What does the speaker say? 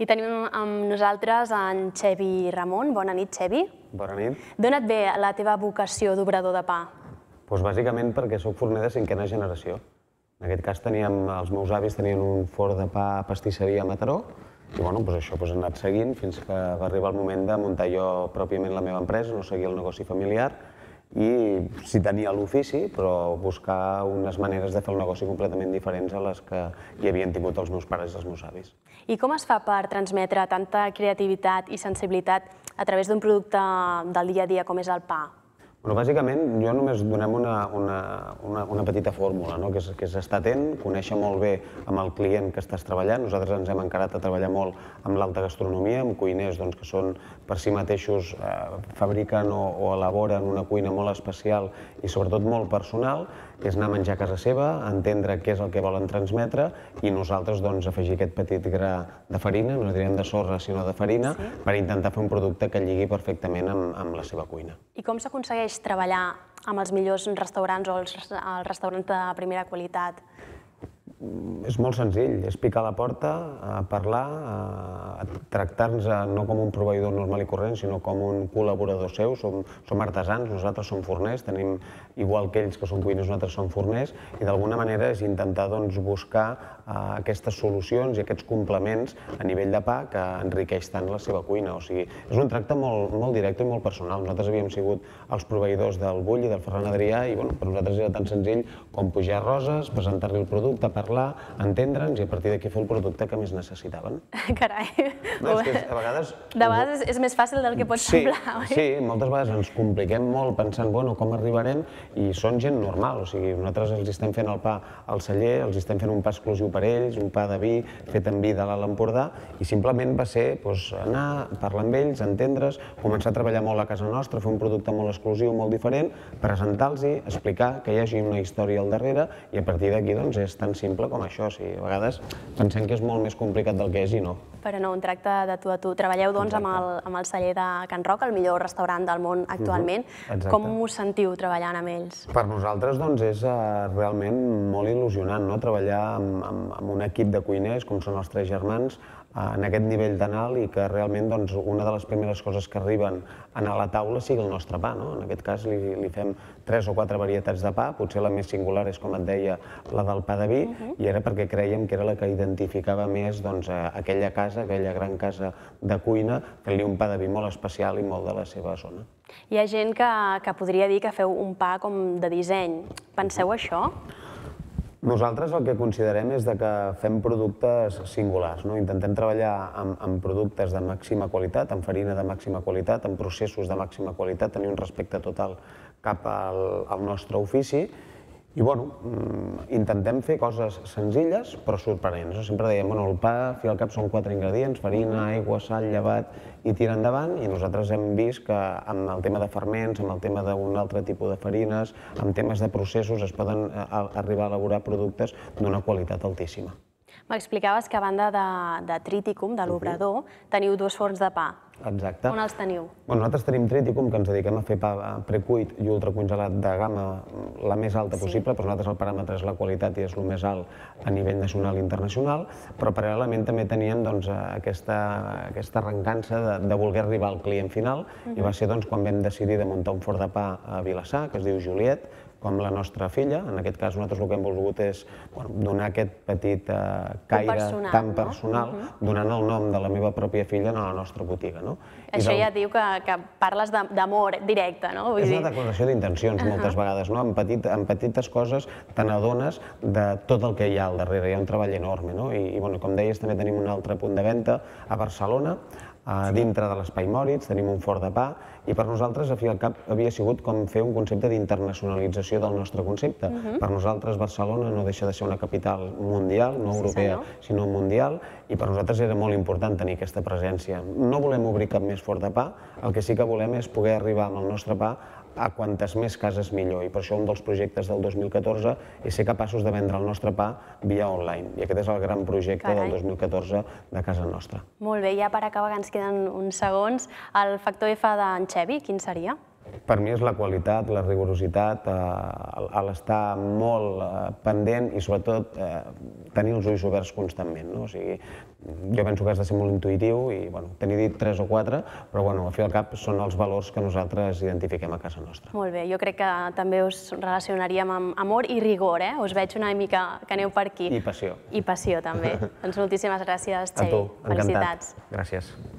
I tenim amb nosaltres en Xevi Ramon. Bona nit, Xevi. Bona nit. D'on et ve la teva vocació d'obrador de pa? Doncs bàsicament perquè sóc forner de cinquena generació. En aquest cas teníem, els meus avis tenien un forn de pa a pastisseria a Mataró i bueno, doncs això pues, doncs he anat seguint fins que va arribar el moment de muntar jo pròpiament la meva empresa, no seguir el negoci familiar i si tenia l'ofici, però buscar unes maneres de fer el negoci completament diferents a les que hi havien tingut els meus pares i els meus avis. I com es fa per transmetre tanta creativitat i sensibilitat a través d'un producte del dia a dia com és el pa? Bueno, bàsicament, jo només donem una, una, una, una petita fórmula, no? que, és, que és estar atent, conèixer molt bé amb el client que estàs treballant. Nosaltres ens hem encarat a treballar molt amb l'alta gastronomia, amb cuiners doncs, que són per si mateixos eh, fabriquen o, o elaboren una cuina molt especial i sobretot molt personal, és anar a menjar a casa seva, entendre què és el que volen transmetre i nosaltres doncs, afegir aquest petit gra de farina, no diríem de sorra, sinó de farina, sí. per intentar fer un producte que lligui perfectament amb, amb la seva cuina. I com s'aconsegueix treballar amb els millors restaurants o els, els restaurants de primera qualitat? és molt senzill, és picar a la porta, a parlar, a tractar-nos no com un proveïdor normal i corrent, sinó com un col·laborador seu, som, som artesans, nosaltres som forners, tenim igual que ells que són cuiners, nosaltres som forners, i d'alguna manera és intentar doncs, buscar eh, aquestes solucions i aquests complements a nivell de pa que enriqueix tant la seva cuina. O sigui, és un tracte molt, molt directe i molt personal. Nosaltres havíem sigut els proveïdors del Bull i del Ferran Adrià i bueno, per nosaltres era tan senzill com pujar roses, presentar-li el producte, parlar parlar, entendre'ns i a partir d'aquí fer el producte que més necessitaven. Carai! No, és que a vegades... De vegades és més fàcil del que pot sí, semblar, oi? Sí, moltes vegades ens compliquem molt pensant, bueno, com arribarem, i són gent normal, o sigui, nosaltres els estem fent el pa al celler, els estem fent un pa exclusiu per ells, un pa de vi fet amb vi de l'Alt Empordà, i simplement va ser doncs, anar, parlar amb ells, entendre's, començar a treballar molt a casa nostra, fer un producte molt exclusiu, molt diferent, presentar-los-hi, explicar que hi hagi una història al darrere, i a partir d'aquí doncs, és tan simple simple com això. O sigui, a vegades pensem que és molt més complicat del que és i no. Però no, un tracte de tu a tu. Treballeu, doncs, amb el, amb el celler de Can Roc, el millor restaurant del món actualment. Uh mhm, -huh. Com us sentiu treballant amb ells? Per nosaltres, doncs, és uh, realment molt il·lusionant, no?, treballar amb, amb, amb un equip de cuiners, com són els tres germans, eh, en aquest nivell tan alt i que realment doncs, una de les primeres coses que arriben a la taula sigui el nostre pa. No? En aquest cas li, li fem tres o quatre varietats de pa, potser la més singular és, com et deia, la del pa de vi, uh mhm. -huh i era perquè creiem que era la que identificava més doncs, aquella casa, aquella gran casa de cuina, que li un pa de vi molt especial i molt de la seva zona. Hi ha gent que, que podria dir que feu un pa com de disseny. Penseu això? Nosaltres el que considerem és de que fem productes singulars. No? Intentem treballar amb, amb productes de màxima qualitat, amb farina de màxima qualitat, amb processos de màxima qualitat, tenir un respecte total cap al, al nostre ofici i bueno, mm, intentem fer coses senzilles però sorprenents. Sempre dèiem, bueno, el pa, fi al cap, són quatre ingredients, farina, aigua, sal, llevat i tira endavant. I nosaltres hem vist que amb el tema de ferments, amb el tema d'un altre tipus de farines, amb temes de processos es poden eh, arribar a elaborar productes d'una qualitat altíssima. M'explicaves que a banda de, de Triticum, de l'obrador, teniu dos forns de pa. Exacte. On els teniu? Bueno, nosaltres tenim Triticum, que ens dediquem a fer pa precuit i ultracongelat de gamma mm, la més alta possible, però nosaltres el paràmetre és la qualitat i és el més alt a nivell nacional i internacional, però paral·lelament també teníem doncs, eh, aquesta, aquesta arrencança de, de voler arribar al client final uh -huh. i va ser doncs, quan vam decidir de muntar un forn de pa a Vilassar, que es diu Juliet, com la nostra filla. En aquest cas nosaltres el que hem volgut és bueno, donar aquest petit eh, caire personal, tan personal, no? uh mhm. -huh. donant el nom de la meva pròpia filla a la nostra botiga. No? Això I del... ja diu que, que parles d'amor directe, no? Vull és dir... una declaració d'intencions uh -huh. moltes vegades, no? En, petit, en petites coses te n'adones de tot el que hi ha al darrere, hi ha un treball enorme, no? I, i bueno, com deies, també tenim un altre punt de venda a Barcelona, a dintre de l'espai Moritz tenim un fort de pa i per nosaltres a fi al cap havia sigut com fer un concepte d'internacionalització del nostre concepte. Uh mhm. -huh. Per nosaltres Barcelona no deixa de ser una capital mundial, no europea, sí, sinó mundial, i per nosaltres era molt important tenir aquesta presència. No volem obrir cap més fort de pa, el que sí que volem és poder arribar amb el nostre pa a quantes més cases millor. I per això un dels projectes del 2014 és ser capaços de vendre el nostre pa via online. I aquest és el gran projecte Carai. del 2014 de casa nostra. Molt bé, ja per acabar, que ens queden uns segons, el factor F d'en Xevi, quin seria? per mi és la qualitat, la rigorositat, eh, l'estar molt eh, pendent i sobretot eh, tenir els ulls oberts constantment. No? O sigui, jo penso que has de ser molt intuïtiu i bueno, tenir dit tres o quatre, però bueno, al fi al cap són els valors que nosaltres identifiquem a casa nostra. Molt bé, jo crec que també us relacionaríem amb amor i rigor, eh? us veig una mica que aneu per aquí. I passió. I passió també. doncs moltíssimes gràcies, Xavi. A tu, encantat. Felicitats. Gràcies.